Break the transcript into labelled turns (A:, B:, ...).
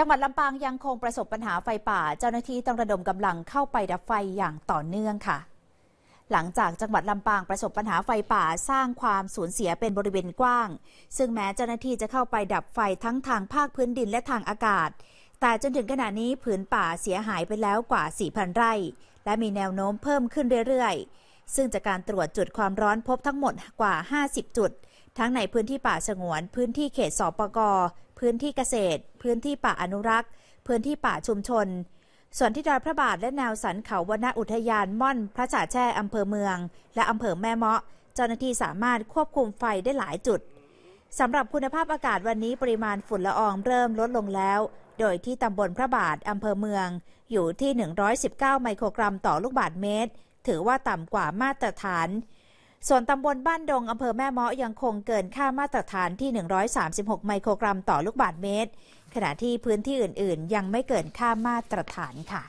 A: จังหวัดลำปางยังคงประสบปัญหาไฟป่า เจ้าหน้าที่ต้องระดมกำลังเข้าไปดับไฟอย่างต่อเนื่องค่ะ หลังจากจังหวัดลำปางประสบปัญหาไฟป่าสร้างความสูญเสียเป็นบริเวณกว้าง ซึ่งแม้เจ้าหน้าที่จะเข้าไปดับไฟทั้งทางภาคพื้นดินและทางอากาศ แต่จนถึงขณะนี้ผืนป่าเสียหายไปแล้วกว่า 4,000 ไร่ และมีแนวโน้มเพิ่มขึ้นเรื่อยๆ ซึ่งจากการตรวจจุดความร้อนพบทั้งหมดกว่า 50 จุดทั้งในพื้นที่ป่าสงวน พื้นที่เขตสปกพื้นที่เกษตร พื้นที่ป่าอนุรักษ์ พื้นที่ป่าชุมชน ส่วนที่ดอยพระบาทและแนวสันเขาวนาอุทยานม่อนพระจ่าแช่อำเภอเมือง และอำเภอแม่เมาะเจ้าหน้าที่สามารถควบคุมไฟได้หลายจุดสำหรับคุณภาพอากาศวันนี้ปริมาณฝุ่นละอองเริ่มลดลงแล้ว โดยที่ตำบลพระบาทอำเภอเมือง อยู่ที่ 119 ไมโครกรัมต่อลูกบาศก์เมตรถือว่าต่ำกว่ามาตรฐานส่วนตำบลบ้านดงอำเภอแม่เมาะยังคงเกินค่ามาตรฐานที่ 136ไมโครกรัมต่อลูกบาศก์เมตร ขณะที่พื้นที่อื่น ๆ ยังไม่เกินค่ามาตรฐานค่ะ